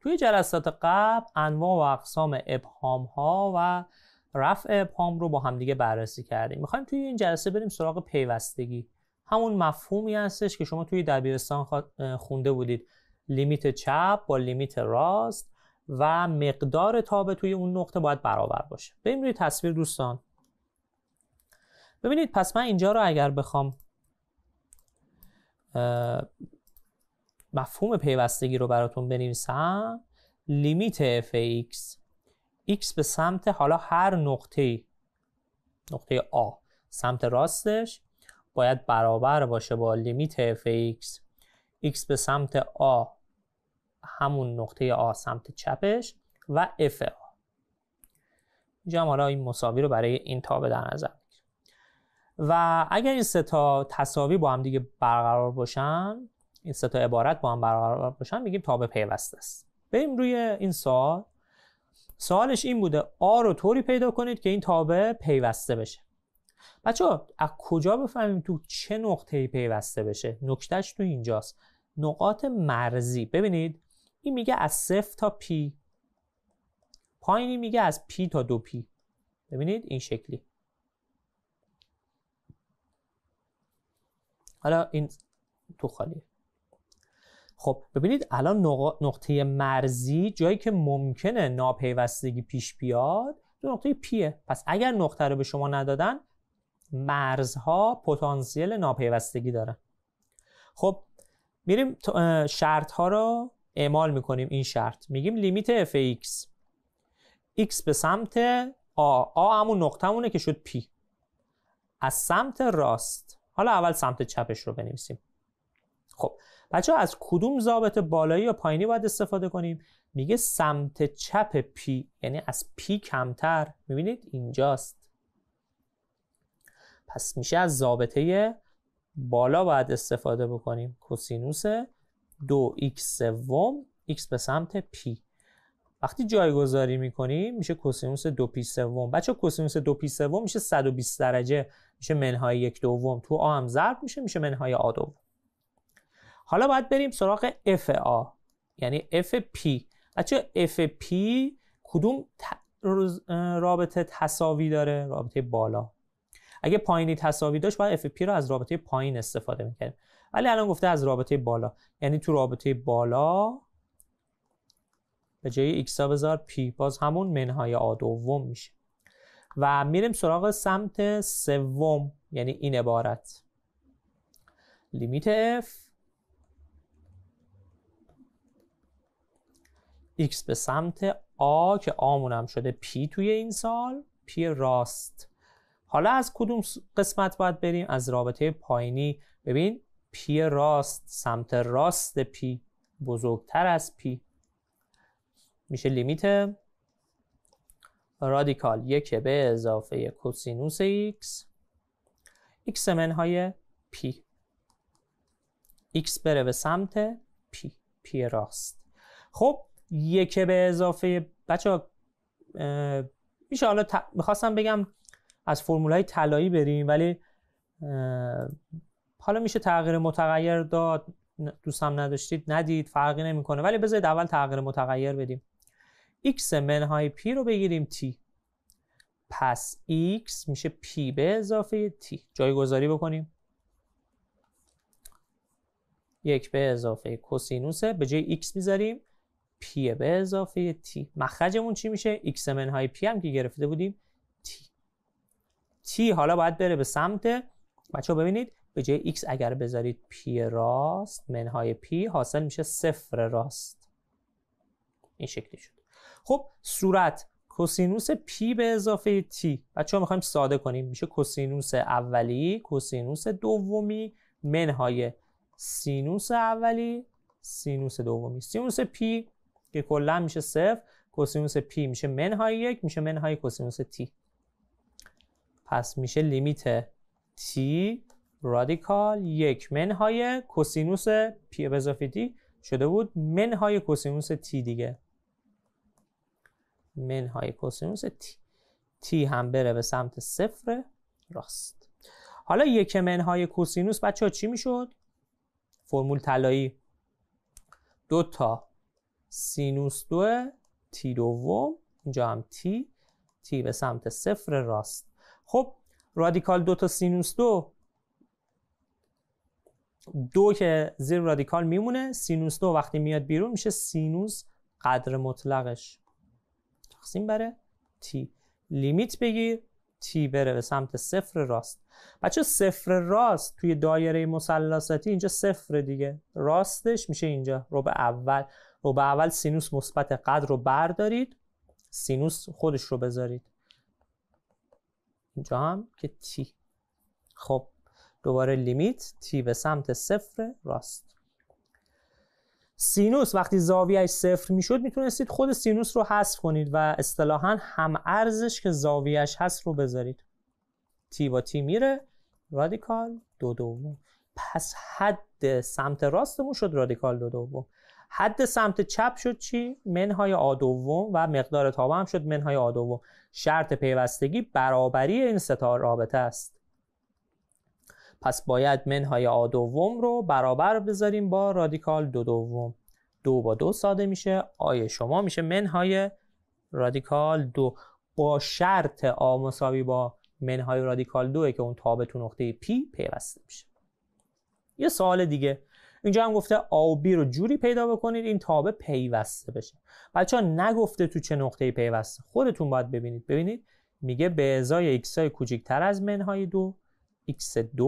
توی جلسات قبل انواع و اقسام ابهام ها و رفع ابهام رو با همدیگه بررسی کردیم میخوایم توی این جلسه بریم سراغ پیوستگی همون مفهومی هستش که شما توی دبیرستان خونده بودید لیمیت چپ با لیمیت راست و مقدار تابه توی اون نقطه باید برابر باشه بریم روی تصویر دوستان ببینید پس من اینجا رو اگر بخوام مفهوم پیوستگی رو براتون بنویسم لیمیت اف x x به سمت حالا هر نقطه نقطه آ سمت راستش باید برابر باشه با لیمیت اف x x به سمت آ همون نقطه آ سمت چپش و اف آ اینجا هم حالا این مساوی رو برای این تابه در نظر و اگر این سه تا تساوی با هم دیگه برقرار باشن این سه تا عبارت با هم برقرار باشن میگیم تابع پیوسته است بریم روی این سوال سوالش این بوده آ رو طوری پیدا کنید که این تابع پیوسته بشه بچه ها از کجا بفهمیم تو چه نقطه‌ای پیوسته بشه نکتهش تو اینجاست نقاط مرزی ببینید این میگه از صفر تا پی پایینی میگه از پی تا دو پی ببینید این شکلی حالا این تو خالی. خب ببینید الان نقطه مرزی جایی که ممکنه ناپیوستگی پیش بیاد دو نقطه پیه پس اگر نقطه رو به شما ندادن مرزها پتانسیل ناپیوستگی داره خب میریم شرط ها رو اعمال میکنیم این شرط میگیم لیمیت اف x به سمت آ آ همون نقطه که شد پی از سمت راست حالا اول سمت چپش رو بنویسیم خب بچه از کدوم ضابط بالایی یا پایینی باید استفاده کنیم میگه سمت چپ پی یعنی از پی کمتر میبینید اینجاست پس میشه از ضابطه بالا باید استفاده بکنیم کوسینوس دو x سوم ایکس به سمت پی وقتی جایگذاری میکنیم میشه کوسینوس دو پی سوم بچه کوسینوس دو پی سوم میشه 120 درجه میشه منهای یک دوم تو آ هم ضرب میشه میشه منهای آ دوم حالا باید بریم سراغ اف آ یعنی اف پی بچه اف پی کدوم رابطه تساوی داره رابطه بالا اگه پایینی تساوی داشت باید اف پی رو از رابطه پایین استفاده میکنیم ولی الان گفته از رابطه بالا یعنی تو رابطه بالا به جای x بذار p باز همون منهای آ دوم میشه و میریم سراغ سمت سوم یعنی این عبارت لیمیت f x به سمت آ که آمونم شده پی توی این سال پی راست حالا از کدوم قسمت باید بریم از رابطه پایینی ببین پی راست سمت راست پی بزرگتر از پی میشه لیمیت رادیکال یک به اضافه کوسینوس x x منهای p x بره به سمت p p راست خب یک به اضافه بچه میشه حالا ت... میخواستم بگم از فرمولای طلایی بریم ولی حالا میشه تغییر متغیر داد دوستم نداشتید ندید فرقی نمیکنه ولی بذارید اول تغییر متغیر بدیم x منهای p رو بگیریم t. پس x میشه p به اضافه تی جایگذاری بکنیم یک به اضافه کوسینوسه به جای x میذاریم p به اضافه تی مخرجمون چی میشه x منهای p هم که گرفته بودیم t. t حالا باید بره به سمت بچه ببینید به جای x اگر بذارید p راست منهای p حاصل میشه صفر راست این شکلی شد خب صورت کوسینوس پی به اضافه تی بچه ها میخوایم ساده کنیم میشه کوسینوس اولی کسینوس دومی منهای سینوس اولی سینوس دومی سینوس پی که کلا میشه صفر کوسینوس پی میشه منهای یک میشه منهای کوسینوس تی پس میشه لیمیت تی رادیکال یک منهای کوسینوس پی به اضافه تی شده بود منهای کسینوس تی دیگه منهای کوسینوس تی تی هم بره به سمت صفر راست حالا یک منهای کوسینوس بچه ها چی میشد؟ فرمول تلایی دو تا سینوس دو تی دوم اینجا هم تی تی به سمت صفر راست خب رادیکال دو تا سینوس دو دو که زیر رادیکال میمونه سینوس دو وقتی میاد بیرون میشه سینوس قدر مطلقش تقسیم بره تی لیمیت بگیر تی بره به سمت صفر راست بچه صفر راست توی دایره مثلثاتی اینجا صفر دیگه راستش میشه اینجا به اول به اول سینوس مثبت قدر رو بردارید سینوس خودش رو بذارید اینجا هم که تی خب دوباره لیمیت تی به سمت صفر راست سینوس وقتی زاویهش صفر میشد میتونستید خود سینوس رو حذف کنید و اصطلاحا هم ارزش که اش هست رو بذارید تی با تی میره رادیکال دو دوم پس حد سمت راستمون شد رادیکال دو دوم حد سمت چپ شد چی منهای آ دوم و مقدار تابه هم شد منهای آ دوم شرط پیوستگی برابری این ستا رابطه است پس باید منهای آ دوم رو برابر بذاریم با رادیکال دو دوم دو با دو ساده میشه آی شما میشه منهای رادیکال دو با شرط آ مساوی با منهای رادیکال دوه که اون تابه تو نقطه پی پیوسته میشه یه سوال دیگه اینجا هم گفته آ و بی رو جوری پیدا بکنید این تابه پیوسته بشه بچه ها نگفته تو چه نقطه پیوسته خودتون باید ببینید ببینید میگه به ازای ایکس های تر از منهای دو x2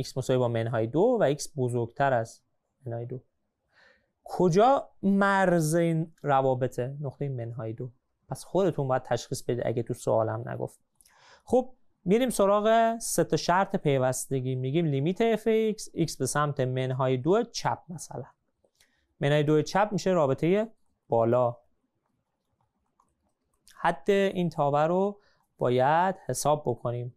x مساوی با منهای 2 و x بزرگتر از منهای 2 کجا مرز این روابطه نقطه منهای 2 پس خودتون باید تشخیص بدید اگه تو سوالم نگفت خب میریم سراغ سه تا شرط پیوستگی میگیم لیمیت f x x به سمت منهای 2 چپ مثلا منهای 2 چپ میشه رابطه بالا حد این تابه رو باید حساب بکنیم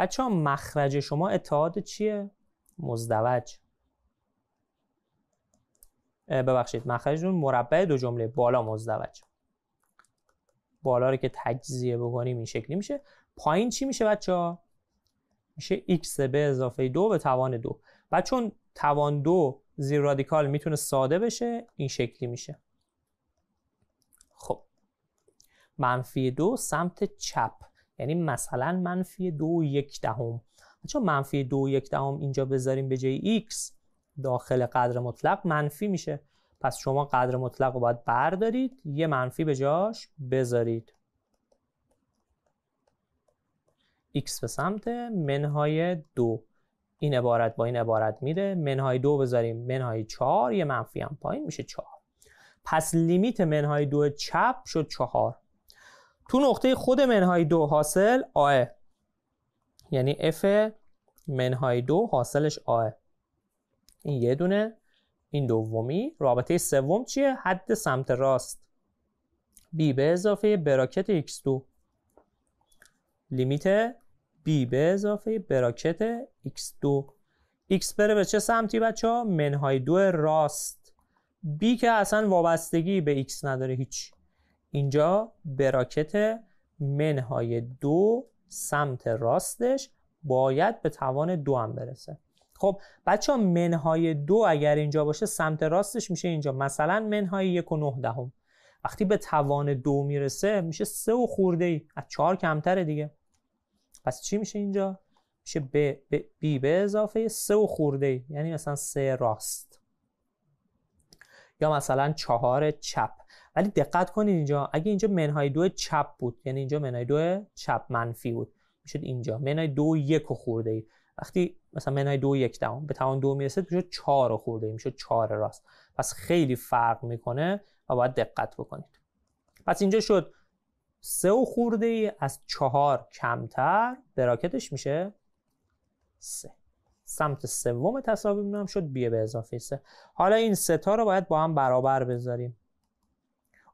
بچه ها مخرج شما اتحاد چیه؟ مزدوج ببخشید مخرجتون مربع دو جمله بالا مزدوج بالا رو که تجزیه بکنیم این شکلی میشه پایین چی میشه بچه ها؟ میشه x به اضافه دو به توان دو و چون توان دو زیر رادیکال میتونه ساده بشه این شکلی میشه خب منفی دو سمت چپ یعنی مثلا منفی دو و یک دهم چون منفی دو و یک دهم اینجا بذاریم به جای x داخل قدر مطلق منفی میشه پس شما قدر مطلق رو باید بردارید یه منفی به جاش بذارید x به سمت منهای دو این عبارت با این عبارت میره منهای دو بذاریم منهای چهار یه منفی هم پایین میشه چهار پس لیمیت منهای دو چپ شد چهار تو نقطه خود منهای دو حاصل آه یعنی اف منهای دو حاصلش آه این یه دونه این دومی رابطه سوم چیه حد سمت راست b به اضافه براکت x2 لیمیت b به اضافه براکت x2 x بره به چه سمتی بچه ها منهای دو راست b که اصلا وابستگی به x نداره هیچ اینجا براکت منهای دو سمت راستش باید به توان دو هم برسه خب بچه ها منهای دو اگر اینجا باشه سمت راستش میشه اینجا مثلا منهای یک و نه دهم وقتی به توان دو میرسه میشه سه و خورده ای از چهار کمتره دیگه پس چی میشه اینجا؟ میشه بی به اضافه سه و خورده ای یعنی مثلا سه راست یا مثلا چهار چپ ولی دقت کنید اینجا اگه اینجا منهای دو چپ بود یعنی اینجا منهای دو چپ منفی بود میشد اینجا منهای دو یک و خورده ای وقتی مثلا منهای دو یک دام به توان دو میرسه میشد چهار خورده ای میشد چهار راست پس خیلی فرق میکنه و باید دقت بکنید پس اینجا شد سه خورده ای از چهار کمتر براکتش میشه سه سمت سوم تساوی هم شد بی به اضافه سه حالا این سه تا رو باید با هم برابر بذاریم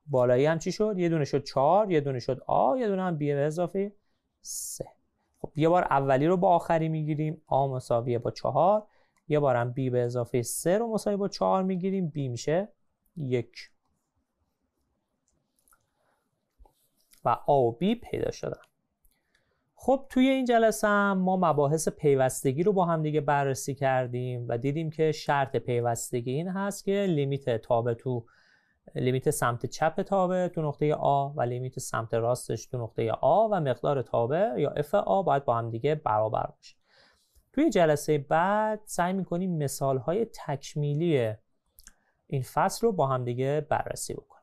بالایی هم چی شد یه دونه شد 4 یه دونه شد آ یه دونه هم بی به اضافه سه خب یه بار اولی رو با آخری میگیریم آ مساویه با چهار یه بار هم بی به اضافه سه رو مساوی با چهار میگیریم بی میشه یک و آ و بی پیدا شدن خب توی این جلسه هم ما مباحث پیوستگی رو با هم دیگه بررسی کردیم و دیدیم که شرط پیوستگی این هست که لیمیت تابه تو لیمیت سمت چپ تابه تو نقطه آ و لیمیت سمت راستش تو نقطه آ و مقدار تابه یا اف آ باید با هم دیگه برابر باشه توی جلسه بعد سعی میکنیم مثال های تکمیلی این فصل رو با هم دیگه بررسی بکنیم